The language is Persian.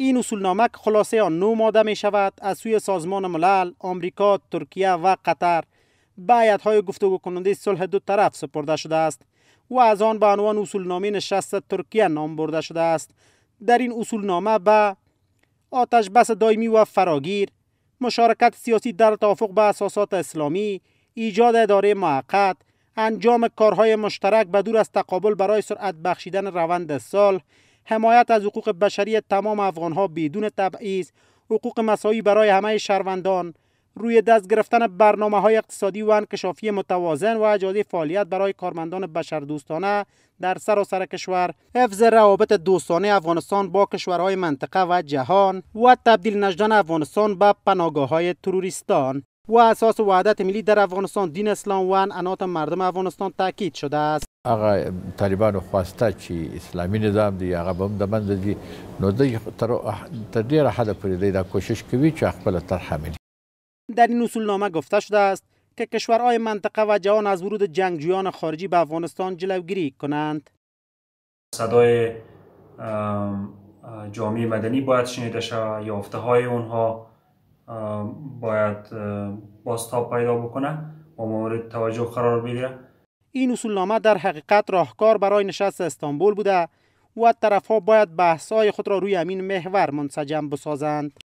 این اصولنامه که خلاصه آن نو ماده می شود از سوی سازمان ملل، آمریکا، ترکیه و قطر به های گفتگو کننده صلح دو طرف سپرده شده است و از آن به عنوان اصولنامه نشست ترکیه نام برده شده است. در این اصولنامه به آتش بس دایمی و فراگیر، مشارکت سیاسی در توافق به اساسات اسلامی، ایجاد اداره معقد، انجام کارهای مشترک به دور از تقابل برای سرعت بخشیدن روند صلح، حمایت از حقوق بشری تمام افغانها بدون تبعیض حقوق مساوی برای همه شهروندان روی دست گرفتن برنامه های اقتصادی و انکشافی متوازن و اجازه فعالیت برای کارمندان بشردوستانه در سراسر کشور حفظ روابط دوستانه افغانستان با کشورهای منطقه و جهان و تبدیل نشدن افغانستان به پناهگاه های تروریستان و اساس وحدت ملی در افغانستان دین اسلام و انات مردم افغانستان تاکید شده است هغه طالبانو خواسته چې اسلامي نظام دی هغه به هم د منځه ځي نو دوی تر ډېره حده پورې دی دا کوشش کوي چې خپله طرح عملی در این اصولنامه گفته شده است که کشورهای منطقه و جهان از ورود جنگجویان خارجی به افغانستان جلوگیری کنند صدای جامعه مدنی باید شنیده شود یافته های اونها باید بازتاب پیدا بکنه و مورد توجه قرار بگیره این اصولنامه در حقیقت راهکار برای نشست استانبول بوده و طرفها باید بحث‌های خود را روی امین محور منسجم بسازند